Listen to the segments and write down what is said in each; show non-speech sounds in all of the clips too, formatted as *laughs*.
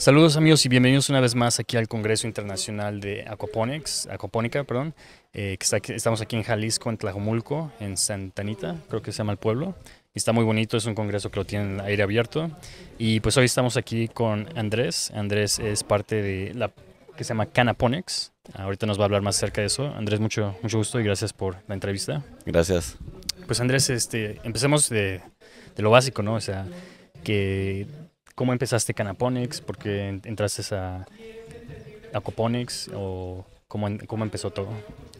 Saludos amigos y bienvenidos una vez más aquí al Congreso Internacional de Acopónica. perdón, eh, que estamos aquí en Jalisco, en Tlajomulco, en Santanita, creo que se llama el pueblo. Y está muy bonito, es un congreso que lo tienen aire abierto. Y pues hoy estamos aquí con Andrés. Andrés es parte de la que se llama Canaponics. Ahorita nos va a hablar más acerca de eso. Andrés, mucho, mucho gusto y gracias por la entrevista. Gracias. Pues Andrés, este, empecemos de, de lo básico, ¿no? O sea, que ¿Cómo empezaste Canaponics? ¿Por qué entraste a, Aquaponix? ¿O cómo, cómo empezó todo?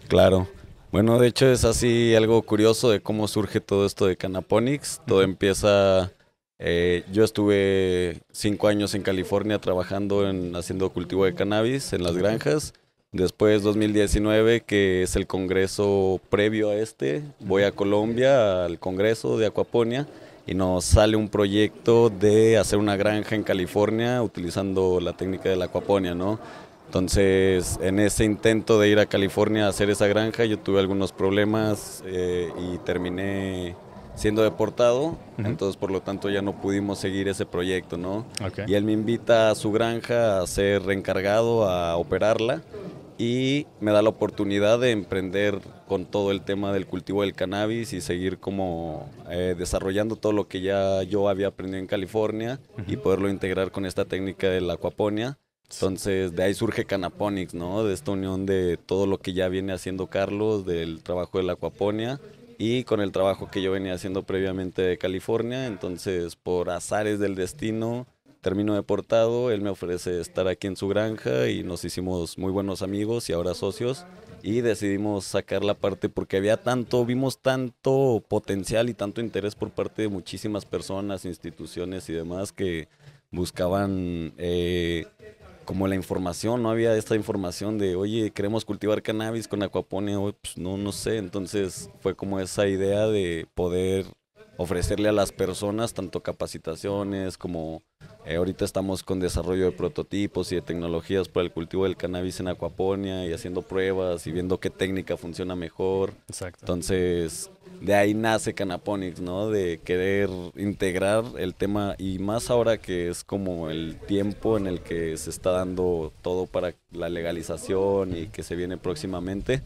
Claro. Bueno, de hecho es así algo curioso de cómo surge todo esto de Canaponics. Todo empieza... Eh, yo estuve cinco años en California trabajando en haciendo cultivo de cannabis en las granjas. Después, 2019, que es el congreso previo a este, voy a Colombia al congreso de Acuaponia y nos sale un proyecto de hacer una granja en California utilizando la técnica de la acuaponia, ¿no? Entonces, en ese intento de ir a California a hacer esa granja, yo tuve algunos problemas eh, y terminé siendo deportado, entonces por lo tanto ya no pudimos seguir ese proyecto, ¿no? Y él me invita a su granja a ser reencargado, a operarla y me da la oportunidad de emprender con todo el tema del cultivo del cannabis y seguir como eh, desarrollando todo lo que ya yo había aprendido en California y poderlo integrar con esta técnica de la acuaponia. Entonces de ahí surge Canaponics, ¿no? De esta unión de todo lo que ya viene haciendo Carlos, del trabajo de la acuaponia y con el trabajo que yo venía haciendo previamente de California. Entonces por azares del destino termino deportado, él me ofrece estar aquí en su granja y nos hicimos muy buenos amigos y ahora socios. Y decidimos sacar la parte porque había tanto, vimos tanto potencial y tanto interés por parte de muchísimas personas, instituciones y demás que buscaban eh, como la información, no había esta información de, oye, queremos cultivar cannabis con acuaponia, pues no, no sé, entonces fue como esa idea de poder ofrecerle a las personas tanto capacitaciones como eh, ahorita estamos con desarrollo de prototipos y de tecnologías para el cultivo del cannabis en acuaponia y haciendo pruebas y viendo qué técnica funciona mejor. Entonces, de ahí nace Canaponics, ¿no? De querer integrar el tema y más ahora que es como el tiempo en el que se está dando todo para la legalización y que se viene próximamente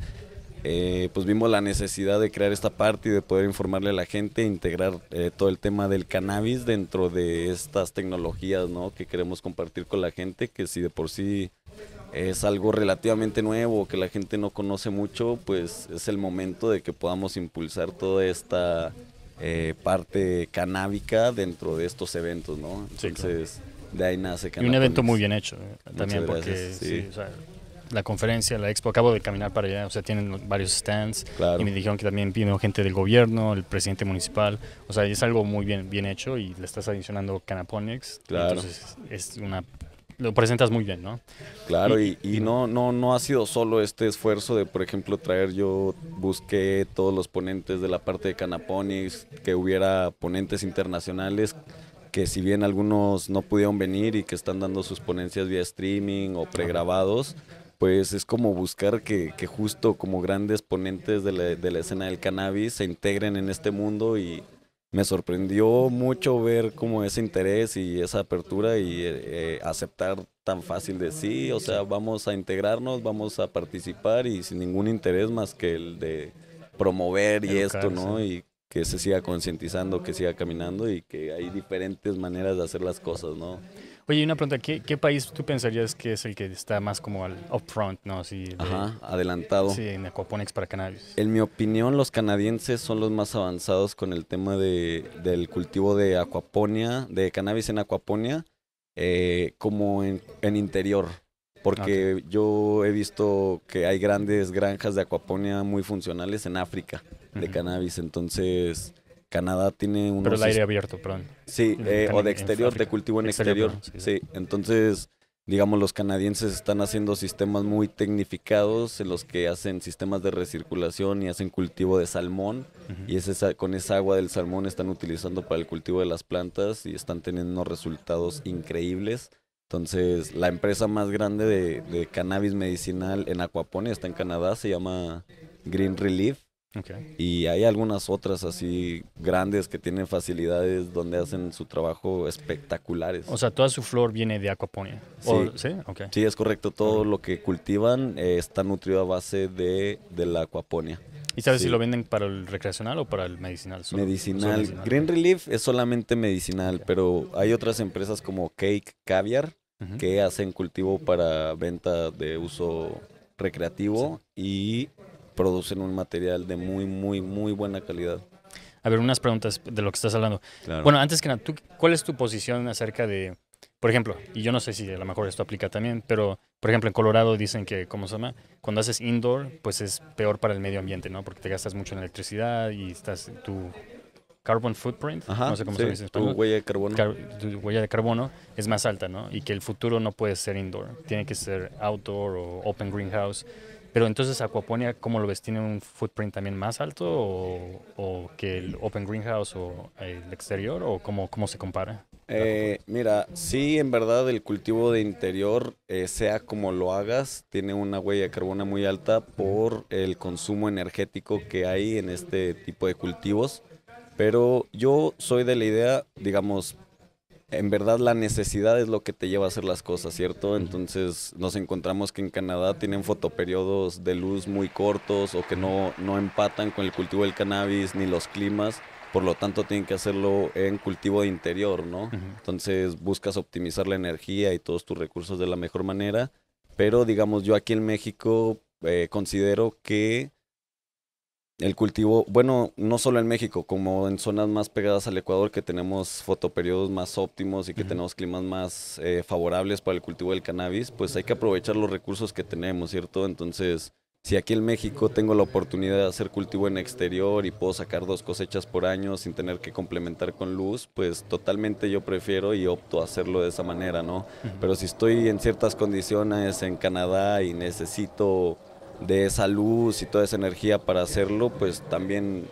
eh, pues vimos la necesidad de crear esta parte y de poder informarle a la gente, integrar eh, todo el tema del cannabis dentro de estas tecnologías ¿no? que queremos compartir con la gente, que si de por sí es algo relativamente nuevo, que la gente no conoce mucho, pues es el momento de que podamos impulsar toda esta eh, parte canábica dentro de estos eventos, ¿no? Entonces, de ahí nace Cannabis. Y un evento muy bien hecho, también porque la conferencia, la expo, acabo de caminar para allá, o sea, tienen varios stands y me dijeron que también vino gente del gobierno, el presidente municipal, o sea, es algo muy bien, bien hecho y le estás adicionando Canaponics, claro. entonces es una lo presentas muy bien, ¿no? Claro, y, y, no, no, no ha sido solo este esfuerzo de, por ejemplo, traer, yo busqué todos los ponentes de la parte de Canaponics, que hubiera ponentes internacionales, que si bien algunos no pudieron venir y que están dando sus ponencias vía streaming o pregrabados, pues es como buscar que, justo como grandes ponentes de la, escena del cannabis se integren en este mundo y me sorprendió mucho ver como ese interés y esa apertura y eh, aceptar tan fácil de sí, o sea, vamos a integrarnos, vamos a participar y sin ningún interés más que el de promover y esto, ¿no? Y que se siga concientizando, que siga caminando y que hay diferentes maneras de hacer las cosas, ¿no? Oye, una pregunta, ¿qué, país tú pensarías que es el que está más como al upfront, no? Ajá, adelantado. Sí, en aquaponics para cannabis. En mi opinión, los canadienses son los más avanzados con el tema de, del cultivo de aquaponia, de cannabis en aquaponia, eh, como en, interior. Porque yo he visto que hay grandes granjas de aquaponia muy funcionales en África de cannabis, entonces Canadá tiene un Pero el aire abierto, perdón. Sí, eh, o de exterior, de cultivo en exterior. sí, entonces, digamos, los canadienses están haciendo sistemas muy tecnificados en los que hacen sistemas de recirculación y hacen cultivo de salmón. Y es esa, con esa agua del salmón están utilizando para el cultivo de las plantas y están teniendo resultados increíbles. Entonces, la empresa más grande de, cannabis medicinal en Aquapone, está en Canadá, se llama Green Relief y hay algunas otras así grandes que tienen facilidades donde hacen su trabajo espectaculares. O sea, toda su flor viene de acuaponía. Sí, es correcto. Todo lo que cultivan eh, está nutrido a base de, la acuaponía. ¿Y sabes si lo venden para el recreacional o para el medicinal? medicinal. Green Relief es solamente medicinal, pero hay otras empresas como Cake Caviar que hacen cultivo para venta de uso recreativo y producen un material de muy, muy, muy buena calidad. A ver, unas preguntas de lo que estás hablando. Bueno, antes que nada, ¿tú, ¿cuál es tu posición acerca de, por ejemplo, y yo no sé si a lo mejor esto aplica también, pero por ejemplo en Colorado dicen que, ¿cómo se llama? Cuando haces indoor, pues es peor para el medio ambiente, ¿no? Porque te gastas mucho en electricidad y estás tu carbon footprint, no sé cómo se dice en huella de carbono. tu huella de carbono es más alta, ¿no? Y que el futuro no puede ser indoor, tiene que ser outdoor o open greenhouse. Pero entonces Aquaponia, ¿cómo lo ves? ¿Tiene un footprint también más alto o, que el Open Greenhouse o el exterior? ¿O cómo, cómo se compara? Eh, mira, sí, en verdad el cultivo de interior, eh, sea como lo hagas, tiene una huella de carbono muy alta por el consumo energético que hay en este tipo de cultivos. Pero yo soy de la idea, digamos, en verdad la necesidad es lo que te lleva a hacer las cosas, ¿cierto? Entonces nos encontramos que en Canadá tienen fotoperiodos de luz muy cortos o que no, no empatan con el cultivo del cannabis ni los climas, por lo tanto tienen que hacerlo en cultivo de interior, ¿no? Entonces buscas optimizar la energía y todos tus recursos de la mejor manera, pero digamos yo aquí en México eh, considero que el cultivo, bueno, no solo en México, como en zonas más pegadas al Ecuador que tenemos fotoperiodos más óptimos y que tenemos climas más eh, favorables para el cultivo del cannabis, pues hay que aprovechar los recursos que tenemos, ¿cierto? Entonces, si aquí en México tengo la oportunidad de hacer cultivo en exterior y puedo sacar dos cosechas por año sin tener que complementar con luz, pues totalmente yo prefiero y opto a hacerlo de esa manera, ¿no? Pero si estoy en ciertas condiciones en Canadá y necesito de esa luz y toda esa energía para hacerlo, pues también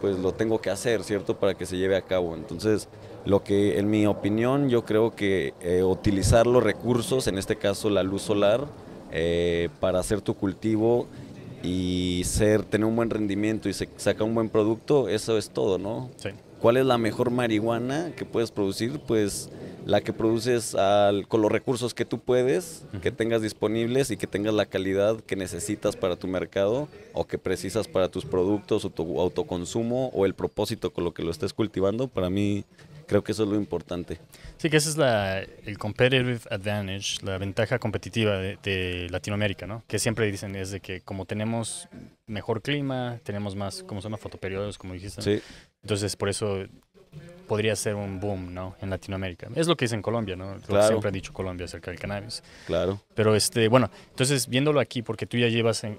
pues lo tengo que hacer, ¿cierto? Para que se lleve a cabo. Entonces, lo que en mi opinión yo creo que eh, utilizar los recursos, en este caso la luz solar, eh, para hacer tu cultivo y ser, tener un buen rendimiento y sacar un buen producto, eso es todo, ¿no? Sí. ¿Cuál es la mejor marihuana que puedes producir? Pues la que produces con los recursos que tú puedes, que tengas disponibles y que tengas la calidad que necesitas para tu mercado o que precisas para tus productos o tu autoconsumo o el propósito con lo que lo estés cultivando, para mí creo que eso es lo importante. Sí, que ese es la, el competitive advantage, la ventaja competitiva de, Latinoamérica, ¿no? Que siempre dicen es de que como tenemos mejor clima, tenemos más, ¿cómo se llama? Fotoperiodos, como dijiste. Sí. Entonces, por eso podría ser un boom, ¿no? En Latinoamérica. Es lo que es en Colombia, ¿no? siempre he dicho Colombia acerca del cannabis. Claro. Pero este, bueno, entonces viéndolo aquí, porque tú ya llevas en...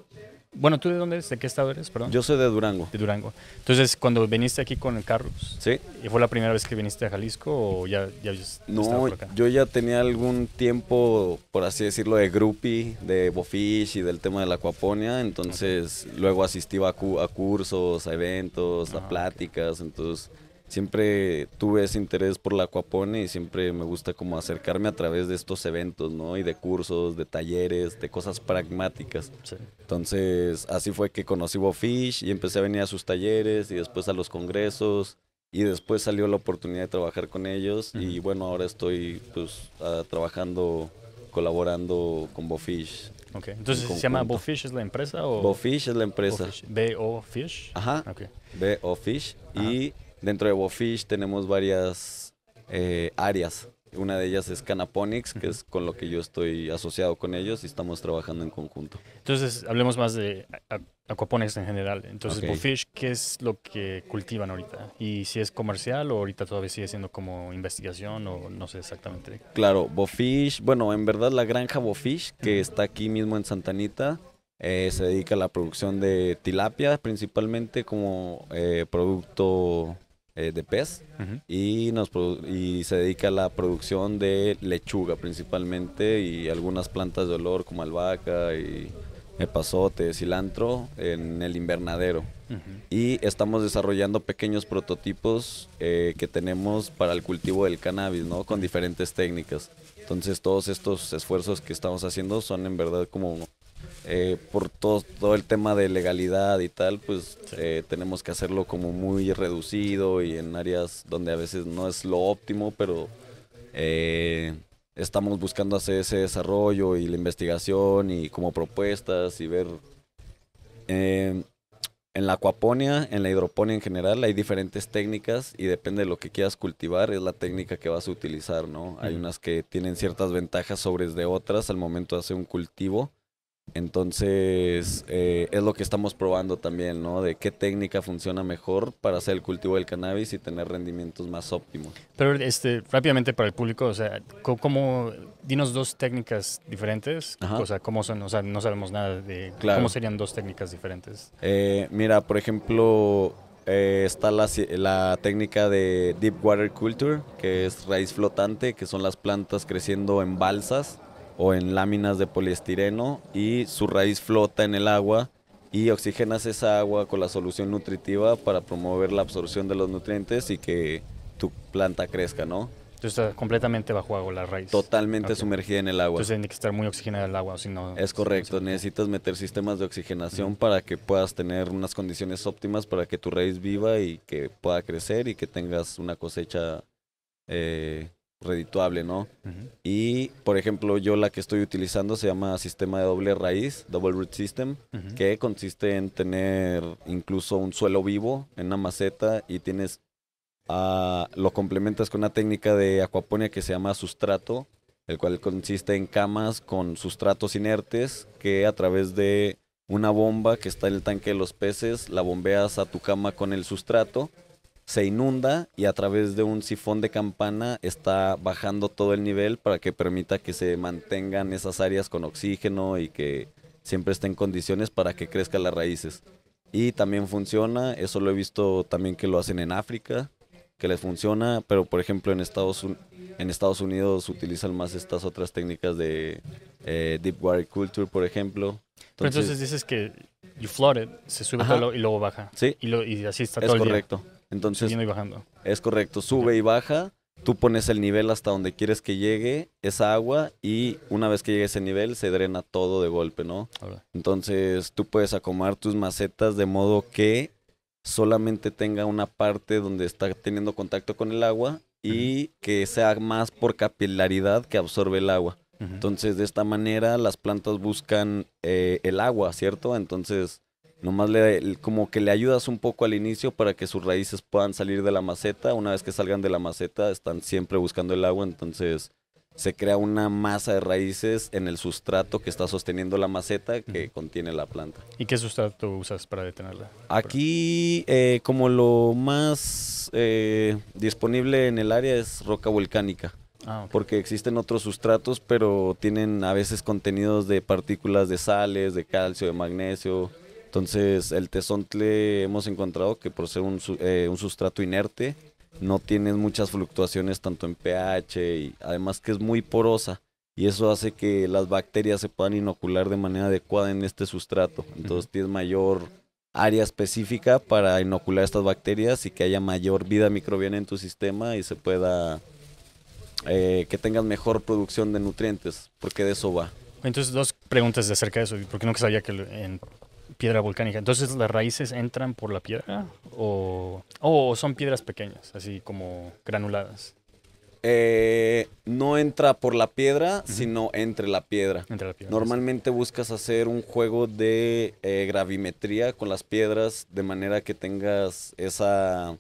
Bueno, ¿tú de dónde eres? ¿De qué estado eres? Perdón. Yo soy de Durango. De Durango. Entonces, cuando viniste aquí con el Carlos, ¿Sí? ¿fue la primera vez que viniste a Jalisco o ya, ya por acá? yo ya tenía algún tiempo, por así decirlo, de groupie, de bofish y del tema de la acuaponia. Entonces, luego asistí a, a cursos, a eventos, a ah, pláticas. Entonces, siempre tuve ese interés por la acuapone y siempre me gusta como acercarme a través de estos eventos, ¿no? Y de cursos, de talleres, de cosas pragmáticas. Entonces, así fue que conocí Bofish y empecé a venir a sus talleres y después a los congresos y después salió la oportunidad de trabajar con ellos y bueno, ahora estoy pues trabajando, colaborando con Bofish. Okay. Entonces, ¿se llama Bofish es la empresa o...? Bofish es la empresa. B-O-Fish. Ajá. Okay. B-O-Fish. Y Dentro de Bofish tenemos varias eh, áreas. Una de ellas es Canaponics, que es con lo que yo estoy asociado con ellos y estamos trabajando en conjunto. Entonces, hablemos más de aquaponics en general. Entonces, Bofish, ¿qué es lo que cultivan ahorita? ¿Y si es comercial o ahorita todavía sigue siendo como investigación o no sé exactamente? Claro, Bofish, bueno, en verdad la granja Bofish, que está aquí mismo en Santanita, eh, se dedica a la producción de tilapia, principalmente como eh, producto eh, de pez y, nos se dedica a la producción de lechuga principalmente y algunas plantas de olor como albahaca y epazote, cilantro en el invernadero. Y estamos desarrollando pequeños prototipos eh, que tenemos para el cultivo del cannabis, ¿no? Con diferentes técnicas. Entonces todos estos esfuerzos que estamos haciendo son en verdad como eh, por todo, todo el tema de legalidad y tal, pues eh, tenemos que hacerlo como muy reducido y en áreas donde a veces no es lo óptimo, pero eh, estamos buscando hacer ese desarrollo y la investigación y como propuestas y ver... en la acuaponia, en la hidroponía en general, hay diferentes técnicas y depende de lo que quieras cultivar, es la técnica que vas a utilizar, ¿no? Hay unas que tienen ciertas ventajas sobre de otras al momento de hacer un cultivo entonces, eh, es lo que estamos probando también, ¿no? De qué técnica funciona mejor para hacer el cultivo del cannabis y tener rendimientos más óptimos. Pero este, rápidamente para el público, o sea, ¿cómo, dinos dos técnicas diferentes? O sea, ¿cómo son? O sea, no sabemos nada de cómo serían dos técnicas diferentes. Eh, mira, por ejemplo, eh, está la, la, técnica de Deep Water Culture, que es raíz flotante, que son las plantas creciendo en balsas o en láminas de poliestireno y su raíz flota en el agua y oxigenas esa agua con la solución nutritiva para promover la absorción de los nutrientes y que tu planta crezca, ¿no? Entonces está completamente bajo agua la raíz. Totalmente sumergida en el agua. Entonces tiene que estar muy oxigenada el agua, si no... Es correcto, necesitas meter sistemas de oxigenación para que puedas tener unas condiciones óptimas para que tu raíz viva y que pueda crecer y que tengas una cosecha eh, redituable, ¿no? Y, por ejemplo, yo la que estoy utilizando se llama sistema de doble raíz, double root system, que consiste en tener incluso un suelo vivo en una maceta y tienes, ah, lo complementas con una técnica de acuaponia que se llama sustrato, el cual consiste en camas con sustratos inertes que a través de una bomba que está en el tanque de los peces, la bombeas a tu cama con el sustrato se inunda y a través de un sifón de campana está bajando todo el nivel para que permita que se mantengan esas áreas con oxígeno y que siempre esté en condiciones para que crezcan las raíces. Y también funciona, eso lo he visto también que lo hacen en África, que les funciona, pero por ejemplo en Estados, en Estados Unidos utilizan más estas otras técnicas de eh, deep water culture, por ejemplo. Entonces, dices que you flood it, se sube y luego baja. Sí. Y, así está es correcto. Entonces, y bajando. es correcto, sube y baja, tú pones el nivel hasta donde quieres que llegue esa agua y una vez que llegue ese nivel se drena todo de golpe, ¿no? Entonces, tú puedes acomodar tus macetas de modo que solamente tenga una parte donde está teniendo contacto con el agua y que sea más por capilaridad que absorbe el agua. Entonces, de esta manera, las plantas buscan eh, el agua, ¿cierto? Entonces, Nomás le, como que le ayudas un poco al inicio para que sus raíces puedan salir de la maceta. Una vez que salgan de la maceta, están siempre buscando el agua, entonces se crea una masa de raíces en el sustrato que está sosteniendo la maceta que contiene la planta. ¿Y qué sustrato usas para detenerla? Aquí, eh, como lo más eh, disponible en el área es roca volcánica. Ah, porque existen otros sustratos, pero tienen a veces contenidos de partículas de sales, de calcio, de magnesio. Entonces, el tesontle hemos encontrado que por ser un, eh, sustrato inerte, no tienes muchas fluctuaciones tanto en pH y además que es muy porosa y eso hace que las bacterias se puedan inocular de manera adecuada en este sustrato. Entonces tienes mayor área específica para inocular estas bacterias y que haya mayor vida microbiana en tu sistema y se pueda eh, que tengas mejor producción de nutrientes, porque de eso va. Entonces dos preguntas de acerca de eso, porque nunca sabía que en piedra volcánica. Entonces las raíces entran por la piedra o, son piedras pequeñas, así como granuladas. Eh, no entra por la piedra, sino entre la piedra. Normalmente buscas hacer un juego de eh, gravimetría con las piedras de manera que tengas esa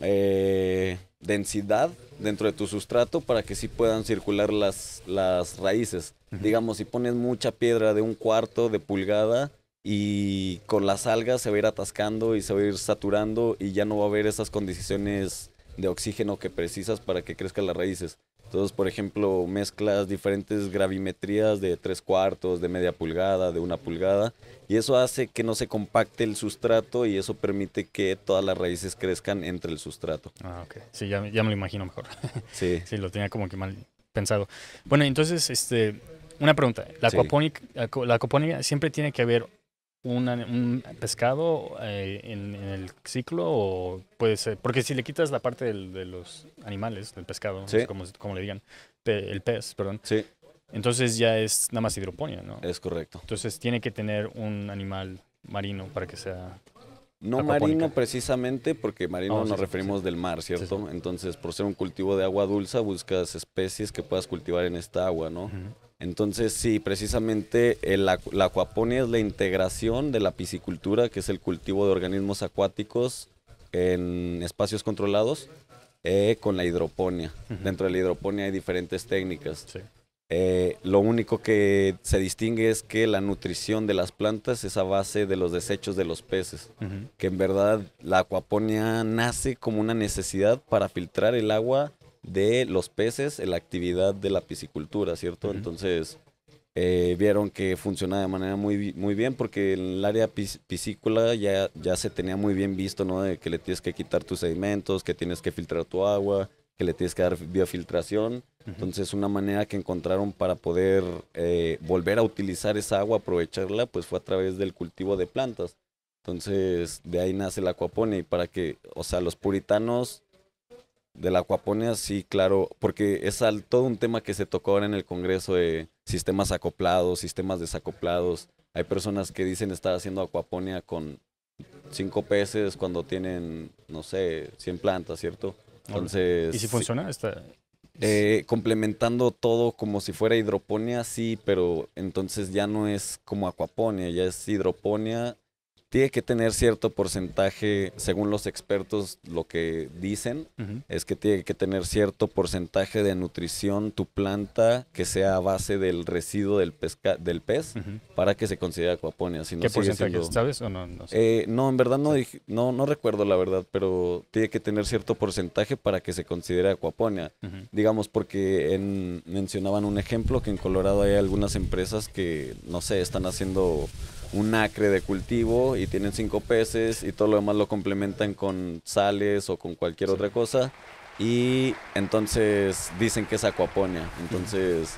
eh, densidad dentro de tu sustrato para que sí puedan circular las, las raíces. Digamos, si pones mucha piedra de un cuarto de pulgada, y con las algas se va a ir atascando y se va a ir saturando y ya no va a haber esas condiciones de oxígeno que precisas para que crezcan las raíces. Entonces, por ejemplo, mezclas diferentes gravimetrías de tres cuartos, de media pulgada, de una pulgada, y eso hace que no se compacte el sustrato y eso permite que todas las raíces crezcan entre el sustrato. Ah, ok. Sí, ya, ya me lo imagino mejor. *laughs* Sí. sí, lo tenía como que mal pensado. Bueno, entonces, este, una pregunta. La, sí. la, siempre tiene que haber un, pescado eh, en, el ciclo o puede ser? Porque si le quitas la parte de los animales, del pescado, como, como, le digan, el pez, perdón. Sí. Entonces ya es nada más hidroponía, ¿no? Es correcto. Entonces tiene que tener un animal marino para que sea no marino precisamente, porque marino oh, nos referimos del mar, ¿cierto? Entonces, por ser un cultivo de agua dulce, buscas especies que puedas cultivar en esta agua, ¿no? Entonces, sí, precisamente eh, la, la es la integración de la piscicultura, que es el cultivo de organismos acuáticos en espacios controlados, eh, con la hidroponía. Dentro de la hidroponía hay diferentes técnicas. Eh, lo único que se distingue es que la nutrición de las plantas es a base de los desechos de los peces, que en verdad la acuaponía nace como una necesidad para filtrar el agua de los peces en la actividad de la piscicultura, ¿cierto? Entonces, eh, vieron que funcionaba de manera muy, muy bien porque el área piscícola ya, ya se tenía muy bien visto, ¿no? De que le tienes que quitar tus sedimentos, que tienes que filtrar tu agua, que le tienes que dar biofiltración. Entonces, una manera que encontraron para poder eh, volver a utilizar esa agua, aprovecharla, pues fue a través del cultivo de plantas. Entonces, de ahí nace la acuapone y para que, o sea, los puritanos de la acuaponía, sí, claro, porque es al, todo un tema que se tocó ahora en el Congreso de sistemas acoplados, sistemas desacoplados. Hay personas que dicen estar haciendo acuaponía con cinco peces cuando tienen, no sé, 100 plantas, ¿cierto? Entonces... ¿Y si funciona? Está... Eh, complementando todo como si fuera hidroponía, sí, pero entonces ya no es como acuaponía, ya es hidroponía tiene que tener cierto porcentaje, según los expertos lo que dicen, es que tiene que tener cierto porcentaje de nutrición tu planta que sea a base del residuo del, del pez para que se considere acuaponia. no ¿Qué porcentaje? ¿Sabes o no? No, eh, no en verdad no, no, no recuerdo la verdad, pero tiene que tener cierto porcentaje para que se considere acuaponia. Digamos porque mencionaban un ejemplo que en Colorado hay algunas empresas que, no sé, están haciendo un acre de cultivo y tienen cinco peces y todo lo demás lo complementan con sales o con cualquier otra cosa. Y entonces dicen que es acuaponia. Entonces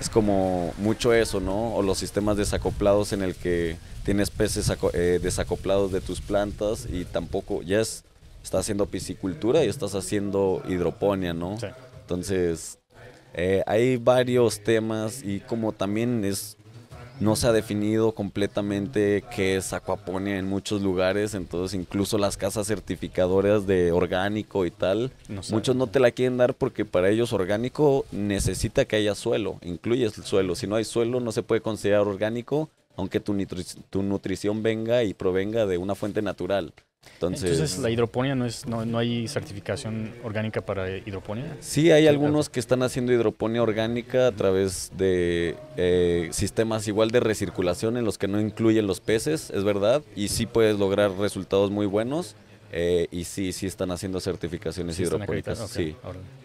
es como mucho eso, ¿no? O los sistemas desacoplados en el que tienes peces eh, desacoplados de tus plantas y tampoco, ya es, estás haciendo piscicultura y estás haciendo hidroponia, ¿no? Entonces eh, hay varios temas y como también es no se ha definido completamente qué es acuaponia en muchos lugares, entonces incluso las casas certificadoras de orgánico y tal, muchos no te la quieren dar porque para ellos orgánico necesita que haya suelo, incluyes el suelo. Si no hay suelo no se puede considerar orgánico, aunque tu, tu nutrición venga y provenga de una fuente natural. Entonces, la hidroponía no es, no, no, hay certificación orgánica para hidroponía. Sí, hay algunos que están haciendo hidroponía orgánica a través de eh, sistemas igual de recirculación en los que no incluyen los peces, es verdad, y sí puedes lograr resultados muy buenos. Eh, y sí, sí están haciendo certificaciones hidropónicas. sí,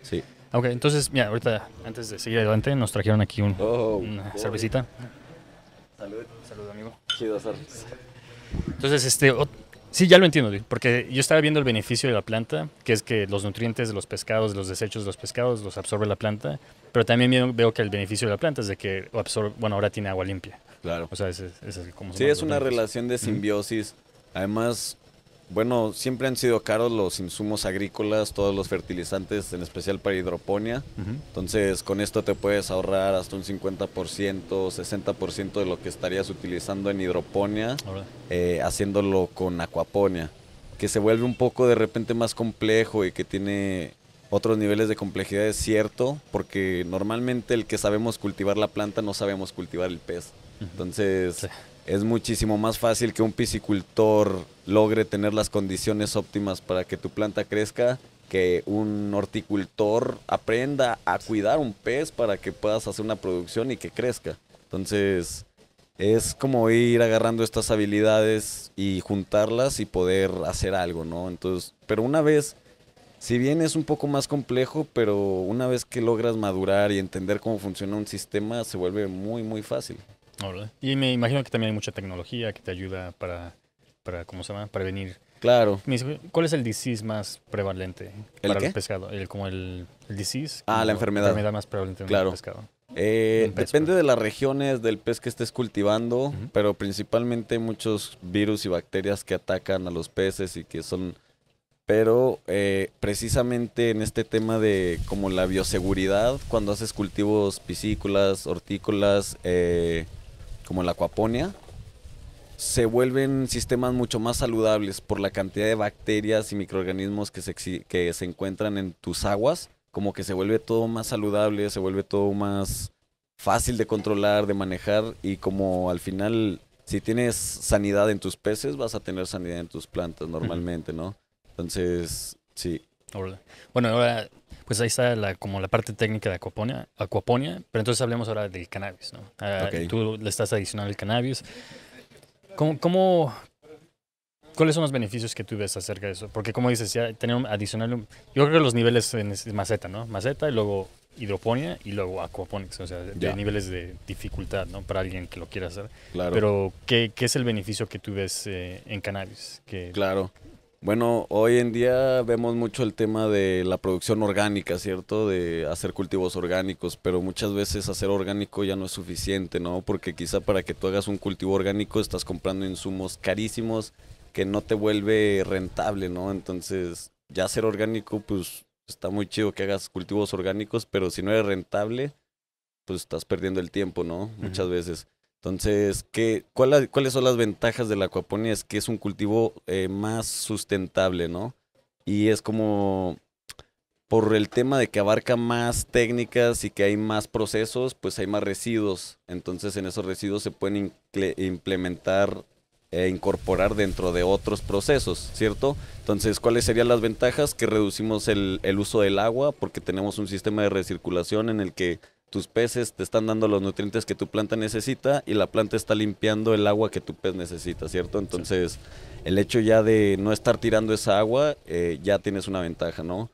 sí. Ok, entonces, mira, ahorita, antes de seguir adelante, nos trajeron aquí oh, una cervecita. Salud. amigo. Chido, Entonces, este, Sí, ya lo entiendo, porque yo estaba viendo el beneficio de la planta, que es que los nutrientes de los pescados, los desechos de los pescados, los absorbe la planta, pero también veo que el beneficio de la planta es de que absorbe, bueno, ahora tiene agua limpia. Claro. O sea, es como... Sí, es una relación de simbiosis. Además, bueno, siempre han sido caros los insumos agrícolas, todos los fertilizantes, en especial para hidroponía. Entonces, con esto te puedes ahorrar hasta un 50%, 60% de lo que estarías utilizando en hidroponía, eh, haciéndolo con acuaponía, que se vuelve un poco de repente más complejo y que tiene otros niveles de complejidad, es cierto, porque normalmente el que sabemos cultivar la planta no sabemos cultivar el pez. Entonces, es muchísimo más fácil que un piscicultor logre tener las condiciones óptimas para que tu planta crezca, que un horticultor aprenda a cuidar un pez para que puedas hacer una producción y que crezca. Entonces, es como ir agarrando estas habilidades y juntarlas y poder hacer algo, ¿no? Entonces, pero una vez, si bien es un poco más complejo, pero una vez que logras madurar y entender cómo funciona un sistema, se vuelve muy, muy fácil. Y me imagino que también hay mucha tecnología que te ayuda para para ¿cómo se llama? Prevenir. Claro. ¿Cuál es el disease más prevalente ¿El para el pescado? El, como el, disease. Ah, la enfermedad. La enfermedad más prevalente claro. pescado. Eh, depende pues. de las regiones del pez que estés cultivando, pero principalmente muchos virus y bacterias que atacan a los peces y que son... Pero eh, precisamente en este tema de como la bioseguridad, cuando haces cultivos piscícolas, hortícolas, eh, como la acuaponia, se vuelven sistemas mucho más saludables por la cantidad de bacterias y microorganismos que se, que se encuentran en tus aguas, como que se vuelve todo más saludable, se vuelve todo más fácil de controlar, de manejar y como al final si tienes sanidad en tus peces, vas a tener sanidad en tus plantas normalmente, ¿no? Entonces, sí. Bueno, ahora pues ahí está la, como la parte técnica de acuaponia, pero entonces hablemos ahora del cannabis, ¿no? Ah, tú le estás adicionando el cannabis. ¿Cómo, cuáles son los beneficios que tú ves acerca de eso? Porque como dices, ya tenemos adicional, yo creo que los niveles en maceta, ¿no? Maceta y luego hidroponía y luego aquaponics, o sea, de niveles de dificultad, ¿no? Para alguien que lo quiera hacer. Claro. Pero, ¿qué, es el beneficio que tú ves eh, en cannabis? claro. Bueno, hoy en día vemos mucho el tema de la producción orgánica, ¿cierto? De hacer cultivos orgánicos, pero muchas veces hacer orgánico ya no es suficiente, ¿no? Porque quizá para que tú hagas un cultivo orgánico estás comprando insumos carísimos que no te vuelve rentable, ¿no? Entonces, ya ser orgánico, pues está muy chido que hagas cultivos orgánicos, pero si no eres rentable, pues estás perdiendo el tiempo, ¿no? Muchas veces. Entonces, ¿qué, ¿cuáles son las ventajas de la acuaponía? Es que es un cultivo eh, más sustentable, ¿no? Y es como por el tema de que abarca más técnicas y que hay más procesos, pues hay más residuos. Entonces en esos residuos se pueden implementar e incorporar dentro de otros procesos, ¿cierto? Entonces, ¿cuáles serían las ventajas? Que reducimos el, el uso del agua porque tenemos un sistema de recirculación en el que tus peces te están dando los nutrientes que tu planta necesita y la planta está limpiando el agua que tu pez necesita, ¿cierto? Entonces, el hecho ya de no estar tirando esa agua, eh, ya tienes una ventaja, ¿no?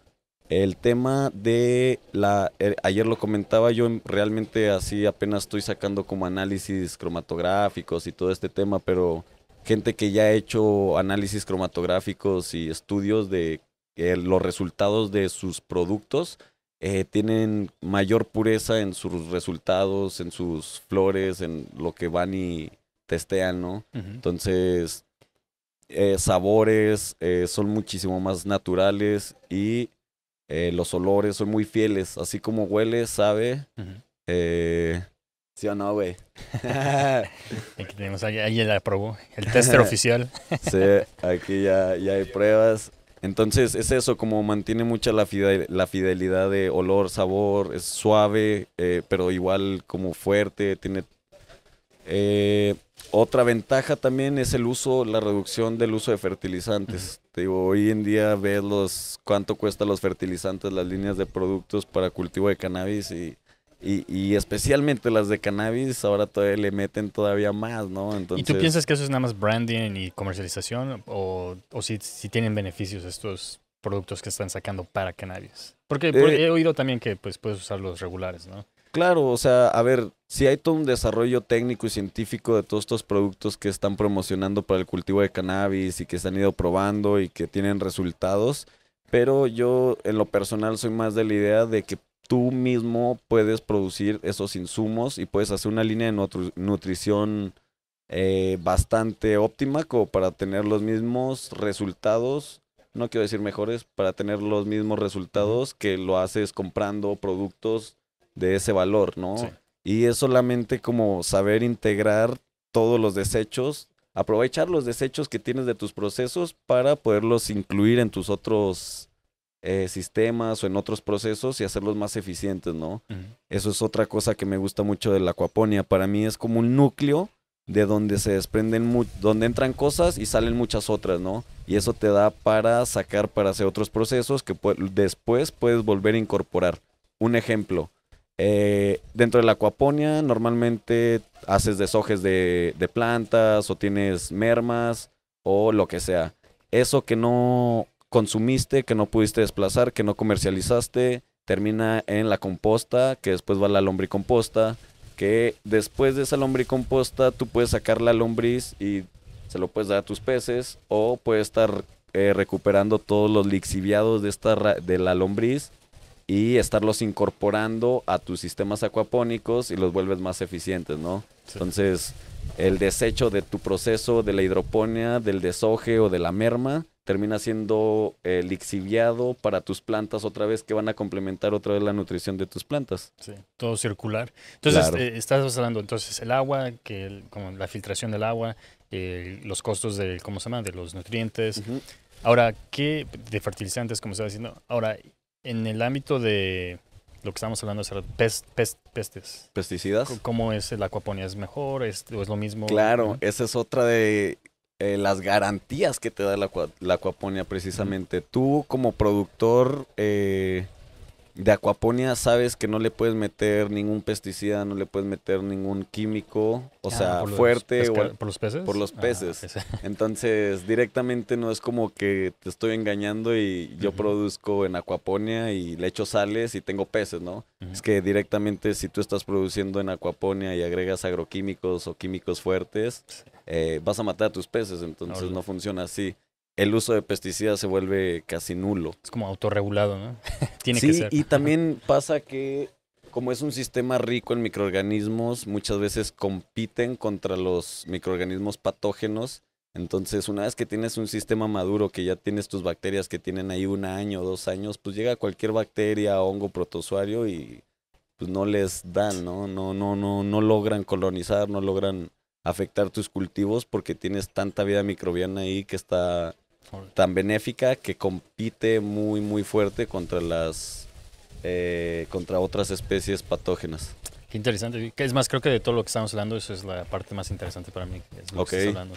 El tema de la... Eh, ayer lo comentaba yo, realmente así apenas estoy sacando como análisis cromatográficos y todo este tema, pero gente que ya ha hecho análisis cromatográficos y estudios de eh, los resultados de sus productos, eh, tienen mayor pureza en sus resultados, en sus flores, en lo que van y testean, ¿no? Entonces, eh, sabores eh, son muchísimo más naturales y los olores son muy fieles, así como huele, sabe. ¿Sí o no, güey? *laughs* aquí tenemos, ahí, la probó, el *laughs* tester oficial. sí, aquí ya, ya hay pruebas. Entonces es eso, como mantiene mucha la, la fidelidad de olor, sabor, es suave, eh, pero igual como fuerte, tiene... Eh, otra ventaja también es el uso, la reducción del uso de fertilizantes. hoy en día ves los, cuánto cuesta los fertilizantes, las líneas de productos para cultivo de cannabis y y, especialmente las de cannabis, ahora todavía le meten todavía más, ¿no? Entonces, ¿Y tú piensas que eso es nada más branding y comercialización? ¿O, si, tienen beneficios estos productos que están sacando para cannabis? Eh, porque he oído también que pues, puedes usar los regulares, ¿no? Claro, o sea, a ver, si hay todo un desarrollo técnico y científico de todos estos productos que están promocionando para el cultivo de cannabis y que se han ido probando y que tienen resultados, pero yo en lo personal soy más de la idea de que tú mismo puedes producir esos insumos y puedes hacer una línea de nutrición eh, bastante óptima como para tener los mismos resultados, no quiero decir mejores, para tener los mismos resultados que lo haces comprando productos de ese valor, ¿no? Y es solamente como saber integrar todos los desechos, aprovechar los desechos que tienes de tus procesos para poderlos incluir en tus otros eh, sistemas o en otros procesos y hacerlos más eficientes, ¿no? Eso es otra cosa que me gusta mucho de la acuaponía. Para mí es como un núcleo de donde se desprenden, donde entran cosas y salen muchas otras, ¿no? Y eso te da para sacar, para hacer otros procesos que después puedes volver a incorporar. Un ejemplo, eh, dentro de la acuaponia normalmente haces deshojes de plantas o tienes mermas o lo que sea. Eso que no consumiste, que no pudiste desplazar, que no comercializaste, termina en la composta, que después va la lombricomposta, que después de esa lombricomposta tú puedes sacar la lombriz y se lo puedes dar a tus peces o puedes estar eh, recuperando todos los lixiviados de, esta, de la lombriz y estarlos incorporando a tus sistemas acuapónicos y los vuelves más eficientes, ¿no? Entonces, el desecho de tu proceso de la hidroponía, del desoje o de la merma, termina siendo elixiviado eh, lixiviado para tus plantas otra vez que van a complementar otra vez la nutrición de tus plantas. Sí, todo circular. Entonces, eh, estás hablando entonces el agua, que como la filtración del agua, eh, los costos de, ¿cómo se llama?, de los nutrientes. Ahora, ¿qué de fertilizantes, como estaba diciendo? Ahora, en el ámbito de lo que estamos hablando es pest, pestes. ¿Pesticidas? ¿Cómo es el acuaponía? ¿Es mejor? ¿O es lo mismo? Claro, esa es otra de eh, las garantías que te da la, la acuaponia precisamente. Tú como productor eh, de acuaponia sabes que no le puedes meter ningún pesticida, no le puedes meter ningún químico, o ah, sea, fuerte. o, ¿Por los peces? Por los ah, peces. *laughs* Entonces, directamente no es como que te estoy engañando y yo produzco en acuaponia y le echo sales y tengo peces, ¿no? Es que directamente si tú estás produciendo en acuaponia y agregas agroquímicos o químicos fuertes, eh, vas a matar a tus peces, entonces no funciona así. El uso de pesticidas se vuelve casi nulo. Es como autorregulado, ¿no? *laughs* Tiene que ser. Y también *laughs* pasa que, como es un sistema rico en microorganismos, muchas veces compiten contra los microorganismos patógenos. Entonces, una vez que tienes un sistema maduro, que ya tienes tus bacterias que tienen ahí un año, dos años, pues llega cualquier bacteria, hongo, protozoario y pues no les dan, ¿no? No, no, no, no logran colonizar, no logran afectar tus cultivos porque tienes tanta vida microbiana ahí que está tan benéfica que compite muy muy fuerte contra las eh, contra otras especies patógenas. Qué interesante. Es más, creo que de todo lo que estamos hablando, eso es la parte más interesante para mí. Es hablando,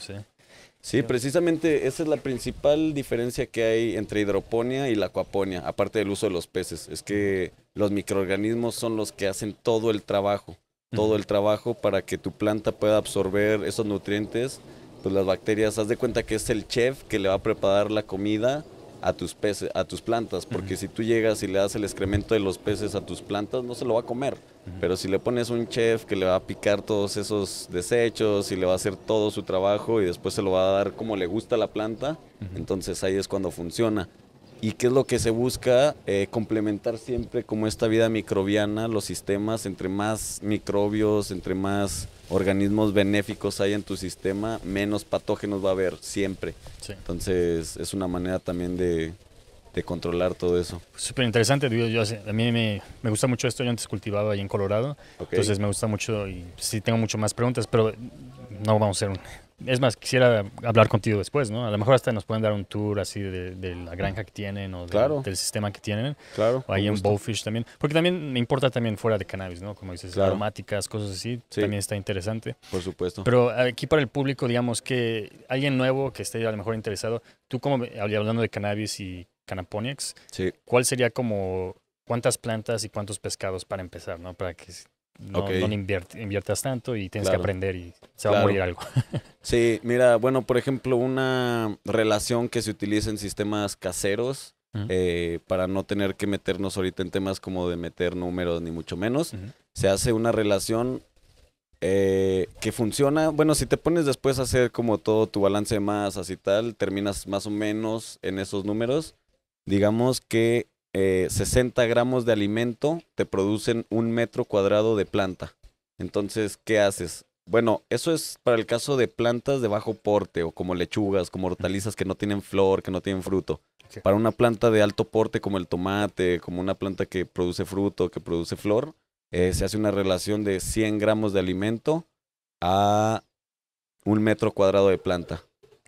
¿sí? precisamente esa es la principal diferencia que hay entre hidroponía y la acuaponía, aparte del uso de los peces. Es que los microorganismos son los que hacen todo el trabajo todo el trabajo para que tu planta pueda absorber esos nutrientes, pues las bacterias, haz de cuenta que es el chef que le va a preparar la comida a tus peces, a tus plantas, porque si tú llegas y le das el excremento de los peces a tus plantas, no se lo va a comer. Pero si le pones un chef que le va a picar todos esos desechos y le va a hacer todo su trabajo y después se lo va a dar como le gusta a la planta, entonces ahí es cuando funciona y qué es lo que se busca eh, complementar siempre como esta vida microbiana, los sistemas, entre más microbios, entre más organismos benéficos hay en tu sistema, menos patógenos va a haber siempre. Entonces es una manera también de, controlar todo eso. Súper interesante, a mí me, gusta mucho esto, yo antes cultivaba ahí en Colorado, entonces me gusta mucho y sí tengo mucho más preguntas, pero no vamos a hacer un, es más, quisiera hablar contigo después, ¿no? A lo mejor hasta nos pueden dar un tour así de, la granja que tienen o del sistema que tienen. Claro. O ahí en Bowfish también. Porque también me importa también fuera de cannabis, ¿no? Como dices, aromáticas, cosas así. También está interesante. Por supuesto. Pero aquí para el público, digamos que alguien nuevo que esté a lo mejor interesado, tú como hablando de cannabis y canaponics, ¿cuál sería como cuántas plantas y cuántos pescados para empezar, ¿no? Para que no, inviertas tanto y tienes que aprender y se va a morir algo. *laughs* sí, mira, bueno, por ejemplo, una relación que se utiliza en sistemas caseros eh, para no tener que meternos ahorita en temas como de meter números ni mucho menos, se hace una relación eh, que funciona. Bueno, si te pones después a hacer como todo tu balance de masas y tal, terminas más o menos en esos números. Digamos que eh, 60 gramos de alimento te producen un metro cuadrado de planta. Entonces, ¿qué haces? Bueno, eso es para el caso de plantas de bajo porte o como lechugas, como hortalizas que no tienen flor, que no tienen fruto. Para una planta de alto porte como el tomate, como una planta que produce fruto, que produce flor, eh, se hace una relación de 100 gramos de alimento a un metro cuadrado de planta.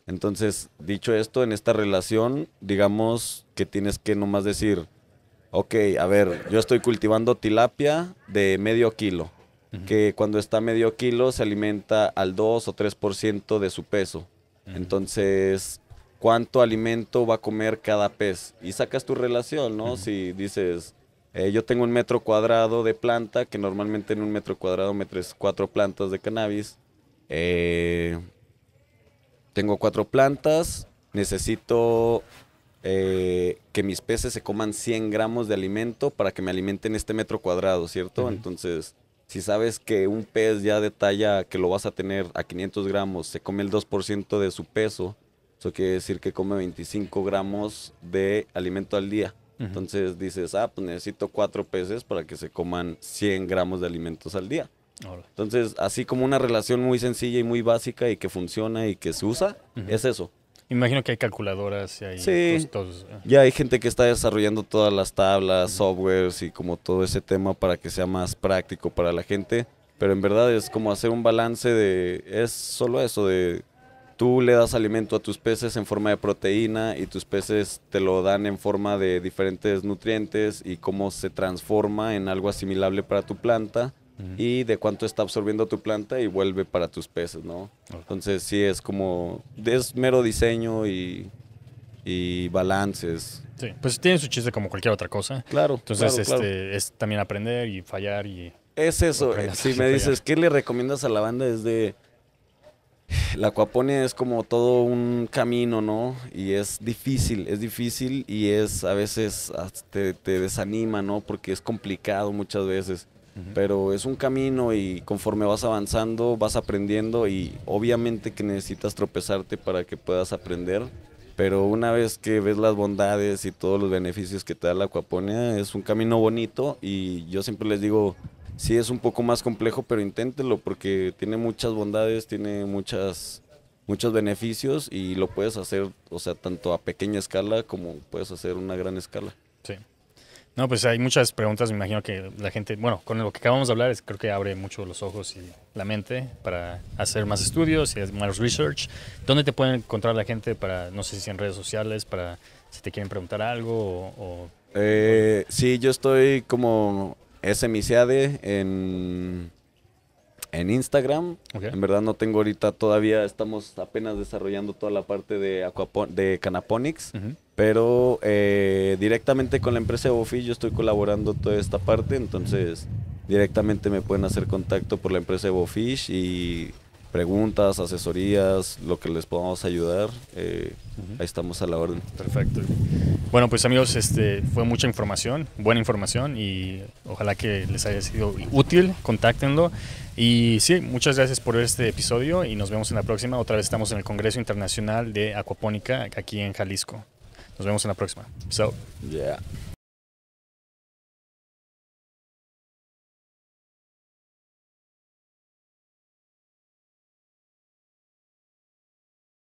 Entonces, dicho esto, en esta relación, digamos que tienes que nomás decir, ok, a ver, yo estoy cultivando tilapia de medio kilo, que cuando está medio kilo se alimenta al 2 o 3% de su peso. Entonces, ¿cuánto alimento va a comer cada pez? Y sacas tu relación, ¿no? Si dices, eh, yo tengo un metro cuadrado de planta, que normalmente en un metro cuadrado metes cuatro plantas de cannabis. Eh, tengo cuatro plantas, necesito eh, que mis peces se coman 100 gramos de alimento para que me alimenten este metro cuadrado, ¿cierto? Entonces, si sabes que un pez ya de talla que lo vas a tener a 500 gramos se come el 2% de su peso, eso quiere decir que come 25 gramos de alimento al día. Entonces dices, ah, pues necesito cuatro peces para que se coman 100 gramos de alimentos al día. Entonces, así como una relación muy sencilla y muy básica y que funciona y que se usa, es eso. Imagino que hay calculadoras y hay sí, eh. Ya hay gente que está desarrollando todas las tablas, softwares y como todo ese tema para que sea más práctico para la gente. Pero en verdad es como hacer un balance de... Es solo eso, de... Tú le das alimento a tus peces en forma de proteína y tus peces te lo dan en forma de diferentes nutrientes y cómo se transforma en algo asimilable para tu planta y de cuánto está absorbiendo tu planta y vuelve para tus peces, ¿no? Entonces sí es como, es mero diseño y, y balances. Sí, pues tiene su chiste como cualquier otra cosa. Claro. Entonces este, es también aprender y fallar y... Es eso, eh, si me dices, ¿qué le recomiendas a la banda desde... La acuaponia es como todo un camino, ¿no? Y es difícil, es difícil y es a veces te, desanima, ¿no? Porque es complicado muchas veces. Pero es un camino y conforme vas avanzando, vas aprendiendo y obviamente que necesitas tropezarte para que puedas aprender. Pero una vez que ves las bondades y todos los beneficios que te da la acuaponía, es un camino bonito y yo siempre les digo, sí es un poco más complejo, pero inténtelo porque tiene muchas bondades, tiene muchas muchos beneficios y lo puedes hacer, o sea, tanto a pequeña escala como puedes hacer una gran escala. No, pues hay muchas preguntas, me imagino que la gente, bueno, con lo que acabamos de hablar, creo que abre mucho los ojos y la mente para hacer más estudios y más research. ¿Dónde te pueden encontrar la gente para, no sé si en redes sociales, para si te quieren preguntar algo o... Eh, sí, yo estoy como SMICADE en en Instagram. En verdad no tengo ahorita todavía, estamos apenas desarrollando toda la parte de, Canaponics, pero eh, directamente con la empresa BoFish yo estoy colaborando toda esta parte, entonces directamente me pueden hacer contacto por la empresa Bofish y preguntas, asesorías, lo que les podamos ayudar, eh, ahí estamos a la orden. Perfecto. Bueno, pues amigos, este fue mucha información, buena información y ojalá que les haya sido útil, contáctenlo. Y sí, muchas gracias por ver este episodio y nos vemos en la próxima. Otra vez estamos en el Congreso Internacional de Acuapónica aquí en Jalisco. Nos vemos en la próxima. So. Yeah.